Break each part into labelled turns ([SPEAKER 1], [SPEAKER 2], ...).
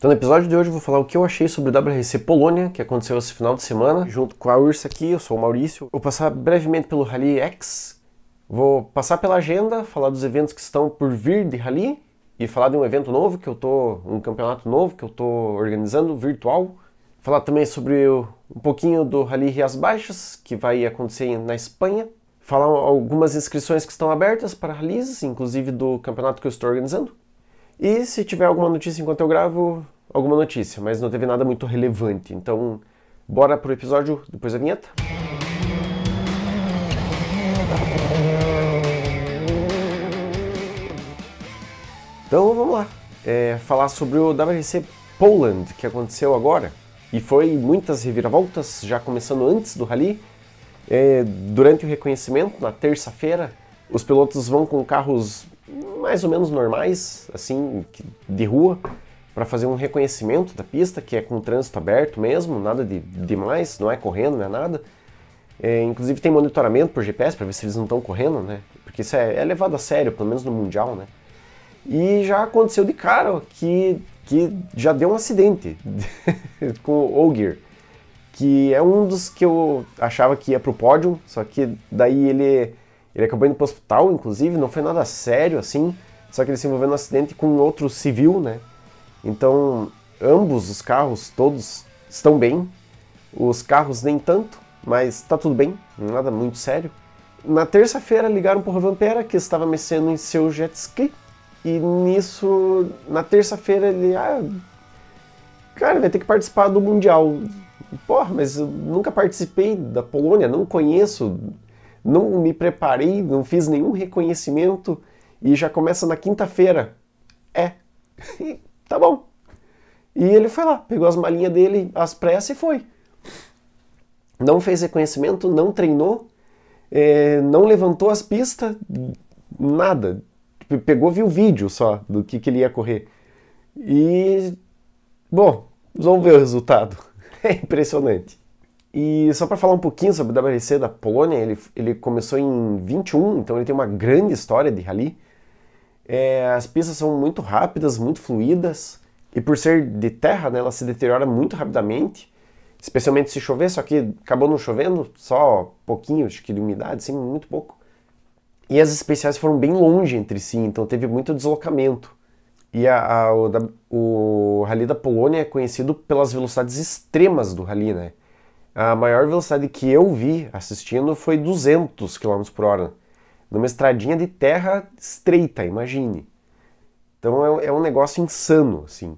[SPEAKER 1] Então no episódio de hoje eu vou falar o que eu achei sobre o WRC Polônia, que aconteceu esse final de semana, junto com a Ursa aqui, eu sou o Maurício. Vou passar brevemente pelo Rally X, vou passar pela agenda, falar dos eventos que estão por vir de Rally e falar de um evento novo que eu tô, um campeonato novo que eu tô organizando, virtual. Falar também sobre o, um pouquinho do Rally Rias Baixas, que vai acontecer na Espanha. Falar algumas inscrições que estão abertas para rallies, inclusive do campeonato que eu estou organizando. E se tiver alguma notícia enquanto eu gravo, alguma notícia, mas não teve nada muito relevante. Então, bora pro episódio depois da vinheta. Então vamos lá, é, falar sobre o WRC Poland que aconteceu agora e foi muitas reviravoltas, já começando antes do rally. É, durante o reconhecimento, na terça-feira, os pilotos vão com carros mais ou menos normais, assim, de rua, para fazer um reconhecimento da pista, que é com o trânsito aberto mesmo, nada de demais, não é correndo, não é nada. É, inclusive tem monitoramento por GPS para ver se eles não estão correndo, né? Porque isso é, é, levado a sério, pelo menos no mundial, né? E já aconteceu de cara que, que já deu um acidente com o Ogier, que é um dos que eu achava que ia pro pódio, só que daí ele ele acabou indo para o hospital, inclusive, não foi nada sério assim, só que ele se envolveu num acidente com outro civil, né? Então, ambos os carros, todos estão bem. Os carros nem tanto, mas tá tudo bem, nada muito sério. Na terça-feira ligaram para o Vampera que estava mexendo em seu jet ski. E nisso, na terça-feira ele, ah, cara, vai ter que participar do Mundial. Porra, mas eu nunca participei da Polônia, não conheço não me preparei, não fiz nenhum reconhecimento e já começa na quinta-feira. É, tá bom. E ele foi lá, pegou as malinhas dele às pressas e foi. Não fez reconhecimento, não treinou, é, não levantou as pistas, nada. Pegou, viu vídeo só do que, que ele ia correr. E, bom, vamos ver o resultado. É impressionante. E só para falar um pouquinho sobre o WRC da Polônia, ele, ele começou em 21, então ele tem uma grande história de rally. É, as pistas são muito rápidas, muito fluídas, e por ser de terra, né, ela se deteriora muito rapidamente, especialmente se chover, só que acabou não chovendo, só pouquinho acho que de umidade, sim, muito pouco. E as especiais foram bem longe entre si, então teve muito deslocamento. E a, a, o, o Rally da Polônia é conhecido pelas velocidades extremas do rally, né? a maior velocidade que eu vi assistindo foi 200 km por hora, numa estradinha de terra estreita, imagine. Então é, é um negócio insano, assim.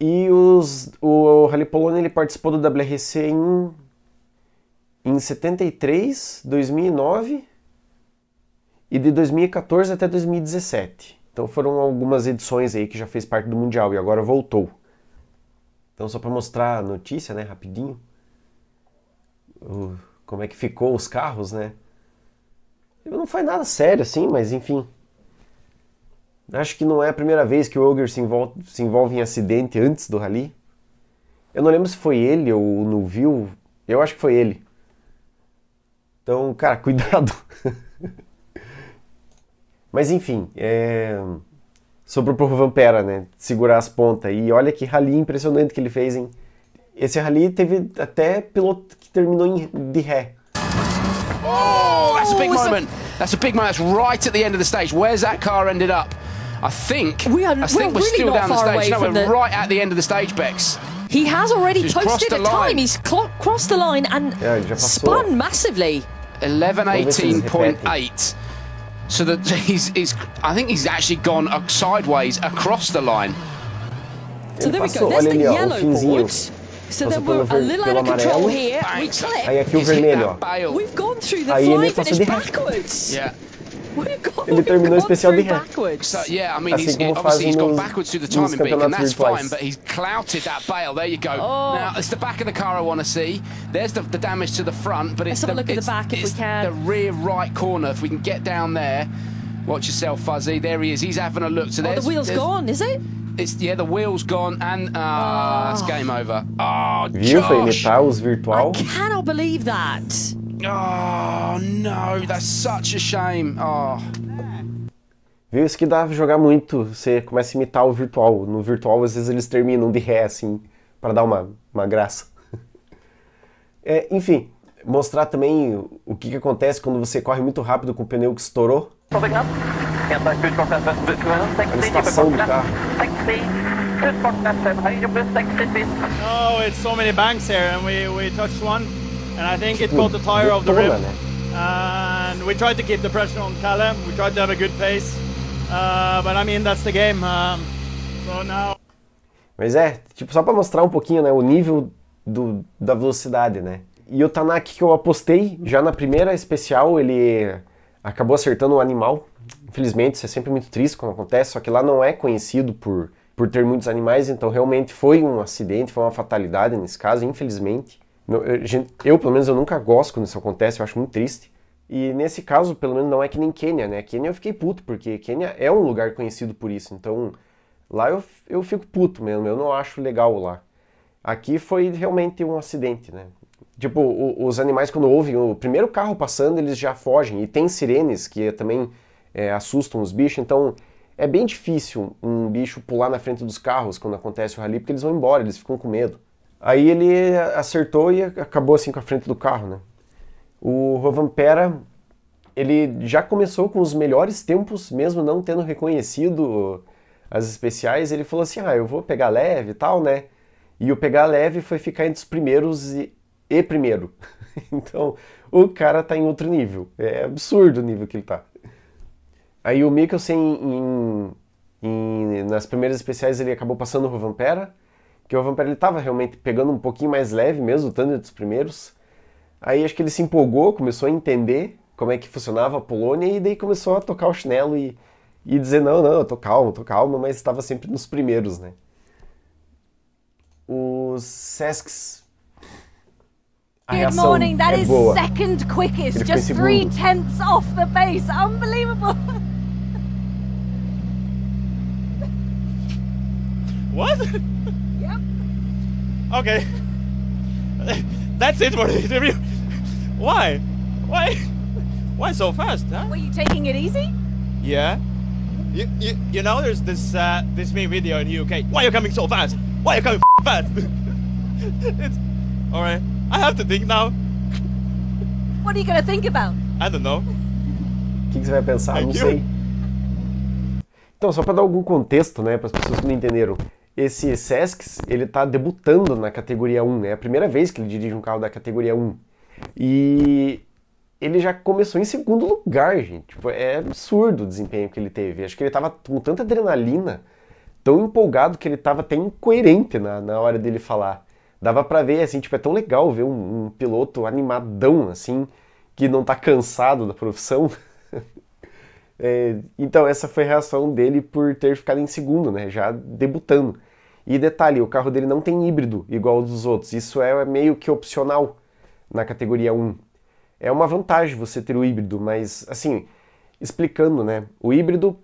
[SPEAKER 1] E os, o Rally Polônia ele participou do WRC em, em 73, 2009 e de 2014 até 2017. Então foram algumas edições aí que já fez parte do Mundial e agora voltou. Então só para mostrar a notícia, né, rapidinho o, como é que ficou os carros, né? Não foi nada sério assim, mas enfim. Acho que não é a primeira vez que o Ogre se envolve, se envolve em acidente antes do rally. Eu não lembro se foi ele ou o Nuvil. Eu acho que foi ele. Então, cara, cuidado. Mas enfim, é... sobre o Povo Vampera, né? Segurar as pontas. E olha que rally impressionante que ele fez, hein? Esse rally teve até piloto que terminou em, de ré. Oh, that's a big oh, moment. That's a big moment. That's right at the end of the stage. Where's that car ended up? I think we are. I think we're, we're really still down the stage. No, we're the... right at the end of the stage, Bex. He has already He's posted a time. He's crossed the line and yeah, spun massively. 11.18.8. So that he's, he's, I think he's actually gone sideways across the line.
[SPEAKER 2] So there we go. There's the yellow board.
[SPEAKER 1] So passa pelo, ver, pelo amarelo. Here, aí aqui o vermelho, ó. We've gone through the aí finish backwards. Yeah. Ele terminou o especial de ré. So, yeah, I mean, assim como fazem nos, nos campeonatos virtuais. But he's clouted that bail. There you go. Oh. Now it's the back of the car I want to see. There's the, the damage to the front, but it's the, look at the back the rear right corner. If we can get down there, watch yourself, Fuzzy. There he is. He's having a look. So oh, the wheel's gone, is it? It's, yeah, the wheel's gone and uh, oh. it's game over. Oh, Viu? Foi imitar tá, os virtual. I cannot believe that. Oh, no, that's such a shame. Oh. Viu? Isso que dá pra jogar muito. Você começa a imitar o virtual. No virtual, às vezes, eles terminam de ré, assim, para dar uma, uma graça. é, enfim, mostrar também o que, que acontece quando você corre muito rápido com o pneu que estourou. Obrigado. Entra aqui os Oh, it's so many banks here, and we, we touched one, and I think it caught the tire of the rim. And we tried to keep the pressure on Calais, we tried to have a good pace, uh, but I mean, that's the game. Um, so now... Mas é, tipo, só para mostrar um pouquinho, né, o nível do, da velocidade, né? E o Tanaka que eu apostei já na primeira especial, ele acabou acertando um animal. Infelizmente, isso é sempre muito triste quando acontece, só que lá não é conhecido por, por ter muitos animais, então realmente foi um acidente, foi uma fatalidade nesse caso, infelizmente. Eu, pelo menos, eu nunca gosto quando isso acontece, eu acho muito triste. E nesse caso, pelo menos, não é que nem Quênia, né? Quênia eu fiquei puto, porque Quênia é um lugar conhecido por isso, então lá eu, eu fico puto mesmo, eu não acho legal lá. Aqui foi realmente um acidente, né? Tipo, o, os animais quando ouvem o primeiro carro passando, eles já fogem. E tem sirenes que também é, assustam os bichos, então é bem difícil um bicho pular na frente dos carros quando acontece o rally, porque eles vão embora, eles ficam com medo. Aí ele acertou e acabou assim com a frente do carro, né? O Pera, ele já começou com os melhores tempos, mesmo não tendo reconhecido as especiais, ele falou assim, ah, eu vou pegar leve e tal, né? E o pegar leve foi ficar entre os primeiros e e primeiro. Então, o cara tá em outro nível. É absurdo o nível que ele tá. Aí o Mikkelsen, em, em, nas primeiras especiais, ele acabou passando o Vampera, que o Vampera ele tava realmente pegando um pouquinho mais leve mesmo, o Thunder dos primeiros. Aí acho que ele se empolgou, começou a entender como é que funcionava a Polônia, e daí começou a tocar o chinelo e, e dizer, não, não, eu tô calmo, tô calmo, mas estava sempre nos primeiros, né? Os Sescs Good morning. That is boa. second quickest, just three tenths off the base. Unbelievable. what? Yep. Okay. That's it for the interview. Why? Why? Why so fast? Huh? Were you taking it easy? Yeah. You, you, you know, there's this uh, this meme video in the UK. Why are you coming so fast? Why are you coming fast? it's all right. I have to think now. What are you gonna think about? I don't know. O que, que, você vai pensar? Thank não you. sei. Então, só para dar algum contexto, né, para as pessoas que não entenderam. Esse Sescs, ele tá debutando na categoria 1, né? É a primeira vez que ele dirige um carro da categoria 1. E ele já começou em segundo lugar, gente. Tipo, é absurdo o desempenho que ele teve. Acho que ele tava com tanta adrenalina, tão empolgado que ele tava até incoerente na, na hora dele falar dava para ver, assim, tipo, é tão legal ver um, um, piloto animadão, assim, que não tá cansado da profissão. é, então, essa foi a reação dele por ter ficado em segundo, né, já debutando. E detalhe, o carro dele não tem híbrido igual dos outros, isso é meio que opcional na categoria 1. É uma vantagem você ter o híbrido, mas, assim, explicando, né, o híbrido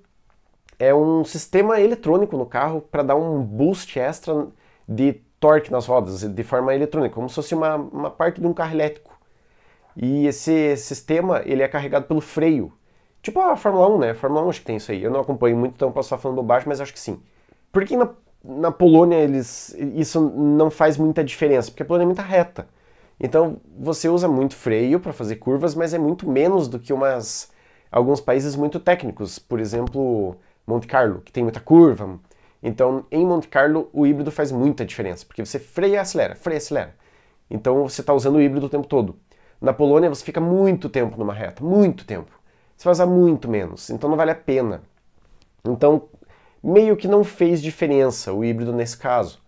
[SPEAKER 1] é um sistema eletrônico no carro para dar um boost extra de torque nas rodas assim, de forma eletrônica, como se fosse uma, uma parte de um carro elétrico. E esse sistema ele é carregado pelo freio. Tipo a Fórmula 1, né? A Fórmula 1 acho que tem isso aí. Eu não acompanho muito, então posso estar falando bobagem, mas acho que sim. Por que na, na Polônia eles, isso não faz muita diferença? Porque a Polônia é muita reta. Então você usa muito freio para fazer curvas, mas é muito menos do que umas alguns países muito técnicos, por exemplo, Monte Carlo, que tem muita curva, então, em Monte Carlo, o híbrido faz muita diferença, porque você freia e acelera, freia e acelera. Então, você está usando o híbrido o tempo todo. Na Polônia, você fica muito tempo numa reta, muito tempo. Você vai usar muito menos, então não vale a pena. Então, meio que não fez diferença o híbrido nesse caso.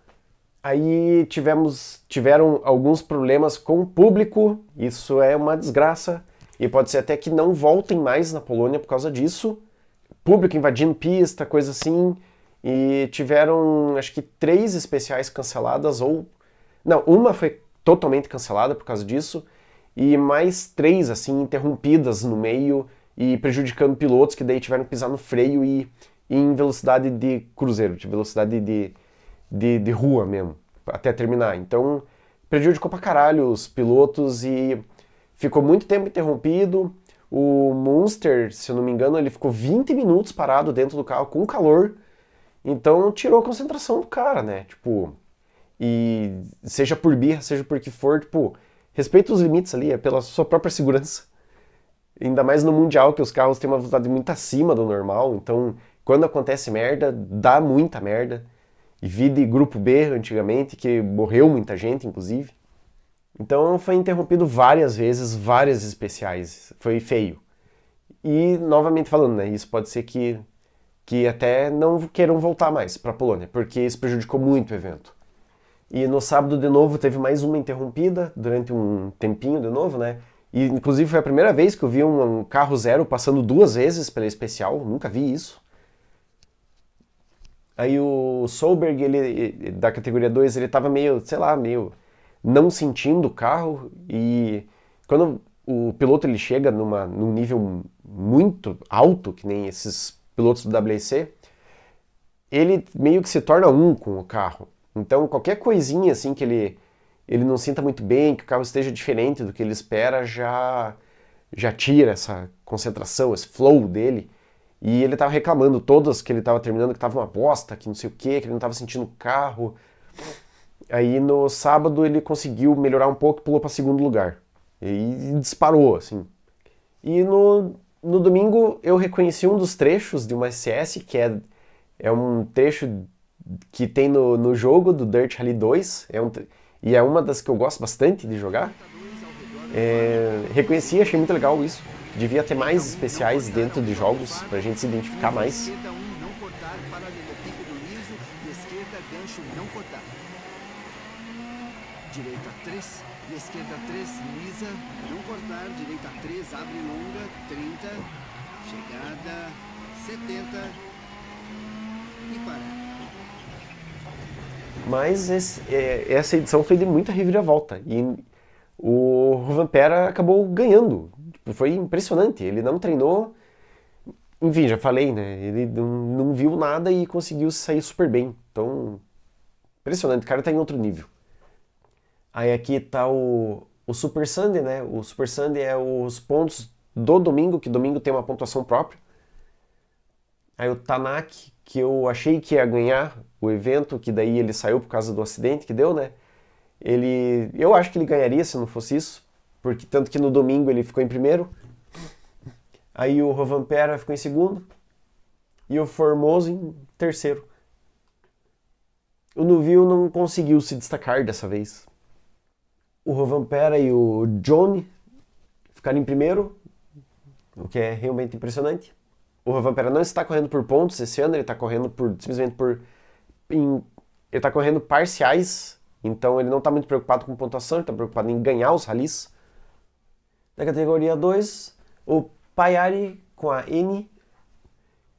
[SPEAKER 1] Aí tivemos, tiveram alguns problemas com o público, isso é uma desgraça, e pode ser até que não voltem mais na Polônia por causa disso. Público invadindo pista, coisa assim e tiveram, acho que, três especiais canceladas ou... Não, uma foi totalmente cancelada por causa disso e mais três, assim, interrompidas no meio e prejudicando pilotos que daí tiveram que pisar no freio e, e em velocidade de cruzeiro, de velocidade de, de, de rua mesmo, até terminar. Então, prejudicou pra caralho os pilotos e ficou muito tempo interrompido. O Monster, se eu não me engano, ele ficou 20 minutos parado dentro do carro com calor, então tirou a concentração do cara, né? Tipo, e seja por birra, seja por que for, tipo, respeita os limites ali, é pela sua própria segurança. Ainda mais no Mundial, que os carros têm uma velocidade muito acima do normal, então quando acontece merda, dá muita merda. E vida grupo B antigamente, que morreu muita gente, inclusive. Então foi interrompido várias vezes, várias especiais. Foi feio. E novamente falando, né? Isso pode ser que que até não queiram voltar mais para a Polônia, porque isso prejudicou muito o evento. E no sábado, de novo, teve mais uma interrompida, durante um tempinho de novo, né? E, inclusive, foi a primeira vez que eu vi um, carro zero passando duas vezes pela especial, nunca vi isso. Aí o Solberg, ele, da categoria 2, ele tava meio, sei lá, meio não sentindo o carro. E quando o piloto ele chega numa, num nível muito alto, que nem esses pilotos do WEC, ele meio que se torna um com o carro. Então qualquer coisinha assim que ele ele não sinta muito bem, que o carro esteja diferente do que ele espera, já já tira essa concentração, esse flow dele. E ele estava reclamando todas que ele estava terminando, que estava uma bosta, que não sei o que, que ele não estava sentindo o carro. Aí no sábado ele conseguiu melhorar um pouco e pulou para segundo lugar. E disparou, assim. E no, no domingo eu reconheci um dos trechos de uma SS, que é, é um trecho que tem no, no jogo do Dirt Rally 2, é um, e é uma das que eu gosto bastante de jogar. É, reconheci, achei muito legal isso. Devia ter mais especiais dentro de jogos, pra gente se identificar mais. Direita 3, Esquerda 3, lisa. Não cortar. Direita 3, abre longa. 30. Chegada. 70. E parar. Mas esse, é, essa edição foi de muita reviravolta. E o Vampera acabou ganhando. Tipo, foi impressionante. Ele não treinou. Enfim, já falei, né? Ele não, não viu nada e conseguiu sair super bem. Então, impressionante. O cara está em outro nível. Aí aqui está o, o Super Sunday, né? O Super Sunday é os pontos do domingo, que domingo tem uma pontuação própria. Aí o Tanak, que eu achei que ia ganhar o evento, que daí ele saiu por causa do acidente que deu, né? Ele, eu acho que ele ganharia se não fosse isso, porque tanto que no domingo ele ficou em primeiro. Aí o Rovan Pera ficou em segundo e o Formoso em terceiro. O Nuvio não conseguiu se destacar dessa vez o Rovan Pera e o Johnny ficaram em primeiro, o que é realmente impressionante. O Rovan Pera não está correndo por pontos esse ano, ele está correndo por simplesmente por em, ele está correndo parciais, então ele não está muito preocupado com pontuação, ele está preocupado em ganhar os ralis. Na categoria 2, o Payari com a N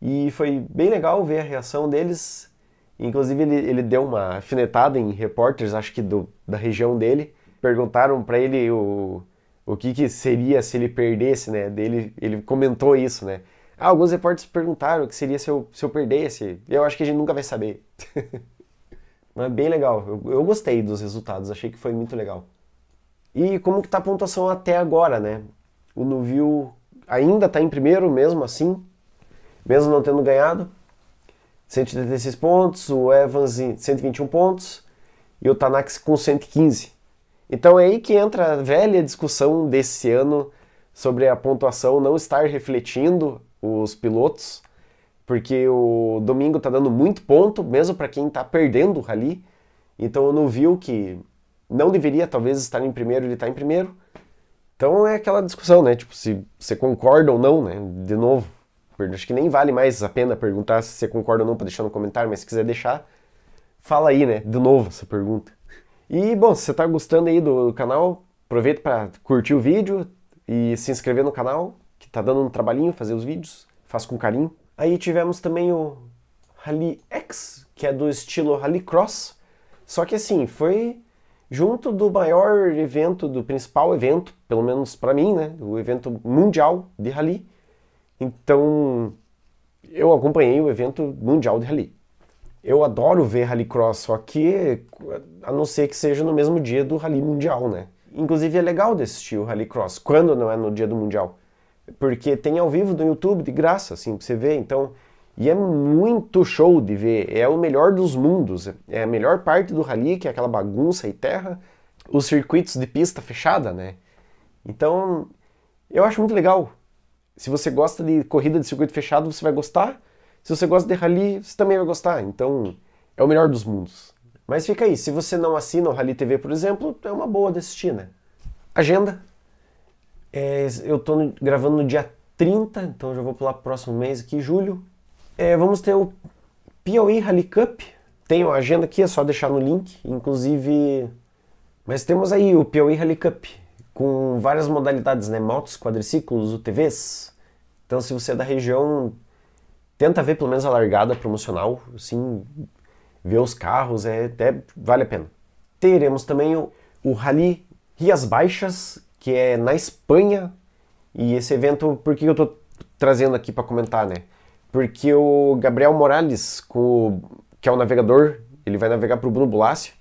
[SPEAKER 1] e foi bem legal ver a reação deles. Inclusive ele, ele deu uma afinetada em repórteres, acho que do, da região dele, perguntaram para ele o, o que, que seria se ele perdesse, né? Dele, ele comentou isso, né? Ah, alguns repórteres perguntaram o que seria se eu, se eu perdesse. Eu acho que a gente nunca vai saber. Mas bem legal. Eu, eu, gostei dos resultados, achei que foi muito legal. E como que tá a pontuação até agora, né? O Nuvio ainda tá em primeiro, mesmo assim. Mesmo não tendo ganhado. 136 pontos, o Evans em 121 pontos e o Tanax com 115. Então é aí que entra a velha discussão desse ano sobre a pontuação não estar refletindo os pilotos, porque o domingo está dando muito ponto, mesmo para quem está perdendo o rally. Então o que não deveria talvez estar em primeiro, ele está em primeiro. Então é aquela discussão, né? Tipo, se você concorda ou não, né? De novo, acho que nem vale mais a pena perguntar se você concorda ou não para deixar no comentário, mas se quiser deixar, fala aí, né? De novo essa pergunta. E, bom, se você está gostando aí do, do canal, aproveita para curtir o vídeo e se inscrever no canal, que está dando um trabalhinho fazer os vídeos, faz com carinho. Aí tivemos também o Rally X, que é do estilo Rally Cross, só que assim, foi junto do maior evento, do principal evento, pelo menos para mim, né, o evento mundial de rally. Então, eu acompanhei o evento mundial de rally eu adoro ver Rallycross, só que a não ser que seja no mesmo dia do Rally Mundial, né? Inclusive é legal de assistir o Rallycross quando não é no dia do Mundial, porque tem ao vivo no YouTube de graça, assim, pra você ver, então. E é muito show de ver, é o melhor dos mundos, é a melhor parte do rally, que é aquela bagunça e terra, os circuitos de pista fechada, né? Então, eu acho muito legal. Se você gosta de corrida de circuito fechado, você vai gostar. Se você gosta de rally, você também vai gostar. Então, é o melhor dos mundos. Mas fica aí, se você não assina o Rally TV, por exemplo, é uma boa de assistir, né? Agenda. É, eu estou gravando no dia 30, então já vou pular pro próximo mês aqui, julho. É, vamos ter o Piauí Rally Cup. Tem a agenda aqui, é só deixar no link. Inclusive, mas temos aí o Piauí Rally Cup, com várias modalidades, né? Motos, quadriciclos, UTVs. Então, se você é da região, tenta ver pelo menos a largada promocional, assim, ver os carros, é até vale a pena. Teremos também o, o Rally Rias Baixas, que é na Espanha, e esse evento, por que eu tô trazendo aqui para comentar, né? Porque o Gabriel Morales, com, que é o navegador, ele vai navegar para o Bruno Bulácio,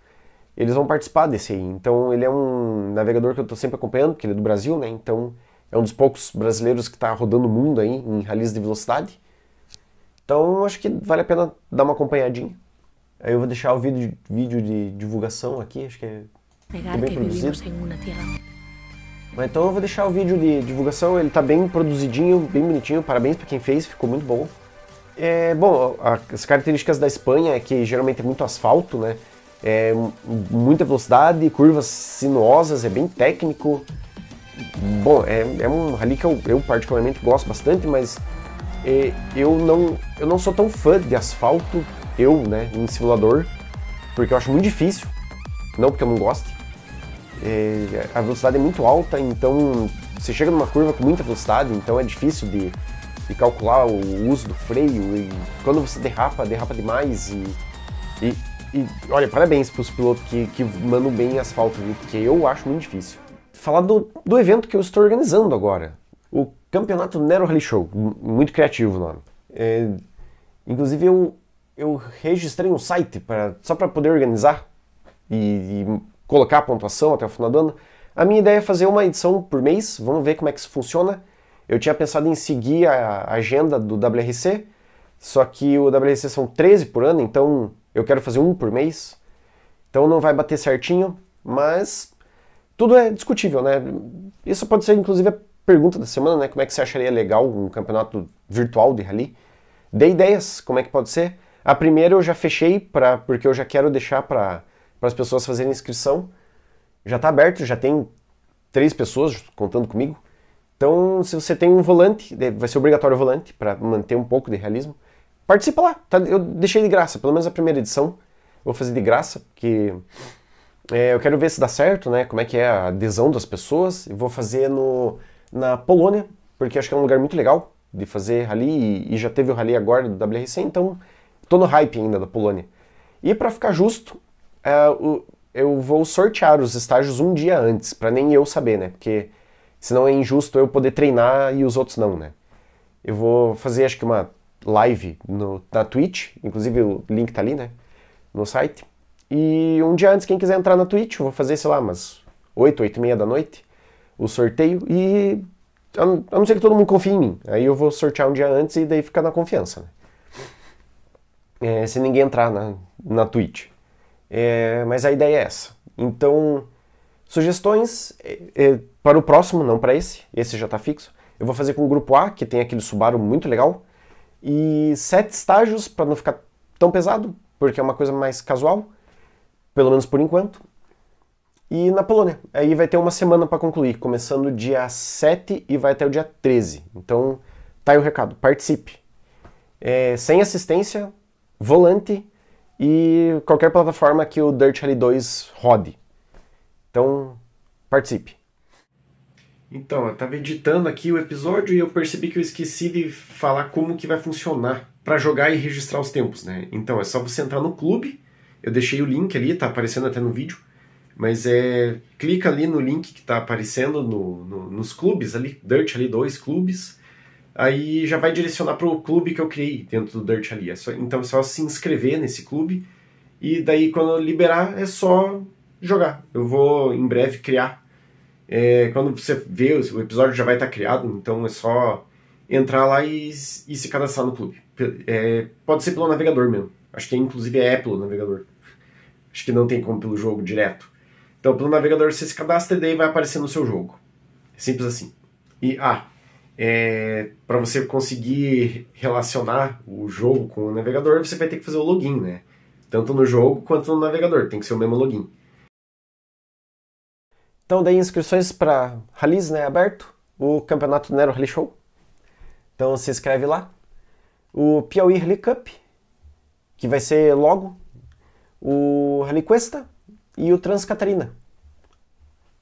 [SPEAKER 1] eles vão participar desse aí. Então ele é um navegador que eu estou sempre acompanhando, que ele é do Brasil, né? Então é um dos poucos brasileiros que está rodando o mundo aí em ralis de velocidade. Então acho que vale a pena dar uma acompanhadinha. Aí eu vou deixar o vídeo, vídeo de divulgação aqui, acho que é bem produzido. Mas então eu vou deixar o vídeo de divulgação, ele tá bem produzidinho, bem bonitinho, parabéns para quem fez, ficou muito bom. É, bom, as características da Espanha é que geralmente é muito asfalto, né? É, muita velocidade, curvas sinuosas, é bem técnico. Bom, é, é um rally que eu, eu particularmente gosto bastante, mas eu não, eu não sou tão fã de asfalto, eu, né, em simulador, porque eu acho muito difícil, não porque eu não goste. É, a velocidade é muito alta, então você chega numa curva com muita velocidade, então é difícil de, de calcular o uso do freio, e quando você derrapa, derrapa demais, e, e, e olha, parabéns para os pilotos que, que mandam bem asfalto, porque eu acho muito difícil. Falar do, do evento que eu estou organizando agora, Campeonato Nero Rally Show, muito criativo o nome. É, inclusive eu, eu registrei um site pra, só para poder organizar e, e, colocar a pontuação até o final do ano. A minha ideia é fazer uma edição por mês, vamos ver como é que isso funciona. Eu tinha pensado em seguir a agenda do WRC, só que o WRC são 13 por ano, então eu quero fazer um por mês. Então não vai bater certinho, mas tudo é discutível, né? Isso pode ser inclusive pergunta da semana, né? Como é que você acharia legal um campeonato virtual de rally? Dei ideias, como é que pode ser? A primeira eu já fechei para porque eu já quero deixar para as pessoas fazerem inscrição. Já está aberto, já tem três pessoas contando comigo. Então, se você tem um volante, vai ser obrigatório o volante para manter um pouco de realismo. Participa lá, tá? eu deixei de graça, pelo menos a primeira edição. Vou fazer de graça, porque é, eu quero ver se dá certo, né? Como é que é a adesão das pessoas. E vou fazer no na Polônia, porque acho que é um lugar muito legal de fazer rally e, e já teve o rally agora do WRC, então tô no hype ainda da Polônia. E para ficar justo, é, eu vou sortear os estágios um dia antes, para nem eu saber, né? Porque senão é injusto eu poder treinar e os outros não, né? Eu vou fazer acho que uma live no, na Twitch, inclusive o link tá ali, né? No site. E um dia antes, quem quiser entrar na Twitch, eu vou fazer, sei lá, umas 8, 8 e meia da noite o sorteio e a não, a não ser que todo mundo confie em mim. Aí eu vou sortear um dia antes e daí fica na confiança. Né? É, se ninguém entrar na, na Twitch. É, mas a ideia é essa. Então, sugestões é, é para o próximo, não para esse. Esse já está fixo. Eu vou fazer com o grupo A, que tem aquele Subaru muito legal. E sete estágios para não ficar tão pesado, porque é uma coisa mais casual, pelo menos por enquanto e na Polônia. Aí vai ter uma semana para concluir, começando dia 7 e vai até o dia 13. Então, tá aí o recado, participe. É, sem assistência, volante e qualquer plataforma que o Dirt Rally 2 rode. Então, participe. Então, eu estava editando aqui o episódio e eu percebi que eu esqueci de falar como que vai funcionar para jogar e registrar os tempos, né? Então, é só você entrar no clube, eu deixei o link ali, tá aparecendo até no vídeo. Mas é, clica ali no link que está aparecendo no, no, nos clubes, ali, Dirt ali, dois clubes, aí já vai direcionar para o clube que eu criei dentro do Dirt ali. É só, então é só se inscrever nesse clube e daí quando liberar é só jogar. Eu vou em breve criar. É, quando você vê, o episódio já vai estar tá criado, então é só entrar lá e, e se cadastrar no clube. É, pode ser pelo navegador mesmo. Acho que é, inclusive é pelo navegador. Acho que não tem como pelo jogo direto. Então, pelo navegador, você se cadastra e daí vai aparecer no seu jogo. Simples assim. E, ah, é, para você conseguir relacionar o jogo com o navegador, você vai ter que fazer o login, né? Tanto no jogo quanto no navegador, tem que ser o mesmo login. Então, daí inscrições para Rallies, né, aberto, o Campeonato Nero Rally Show. Então, se inscreve lá. O Piauí Rally Cup, que vai ser logo. O Rally Cuesta, e o Transcatarina.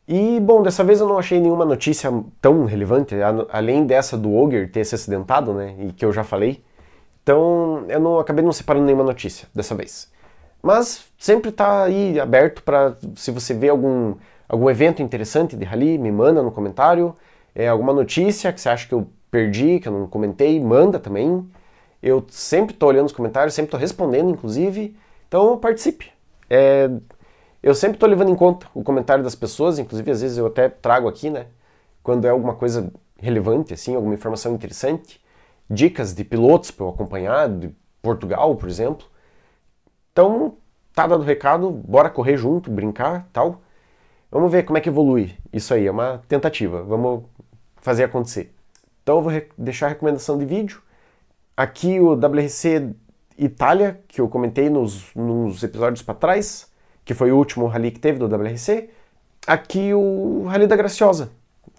[SPEAKER 1] E, bom, dessa vez eu não achei nenhuma notícia tão relevante, além dessa do Ogre ter se acidentado, né, e que eu já falei. Então, eu não acabei não separando nenhuma notícia dessa vez. Mas sempre tá aí aberto para se você vê algum algum evento interessante de rally, me manda no comentário. É, alguma notícia que você acha que eu perdi, que eu não comentei, manda também. Eu sempre estou olhando os comentários, sempre estou respondendo, inclusive. Então participe. É, eu sempre estou levando em conta o comentário das pessoas, inclusive às vezes eu até trago aqui, né? Quando é alguma coisa relevante, assim, alguma informação interessante, dicas de pilotos para eu acompanhar, de Portugal, por exemplo. Então, tá dado o recado, bora correr junto, brincar, tal. Vamos ver como é que evolui isso aí, é uma tentativa, vamos fazer acontecer. Então eu vou deixar a recomendação de vídeo. Aqui o WRC Itália, que eu comentei nos, nos episódios para trás que foi o último rally que teve do WRC, aqui o Rally da Graciosa,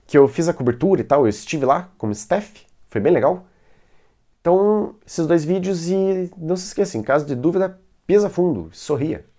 [SPEAKER 1] que eu fiz a cobertura e tal, eu estive lá como staff, foi bem legal. Então, esses dois vídeos e não se esqueça, em caso de dúvida, pisa fundo, sorria.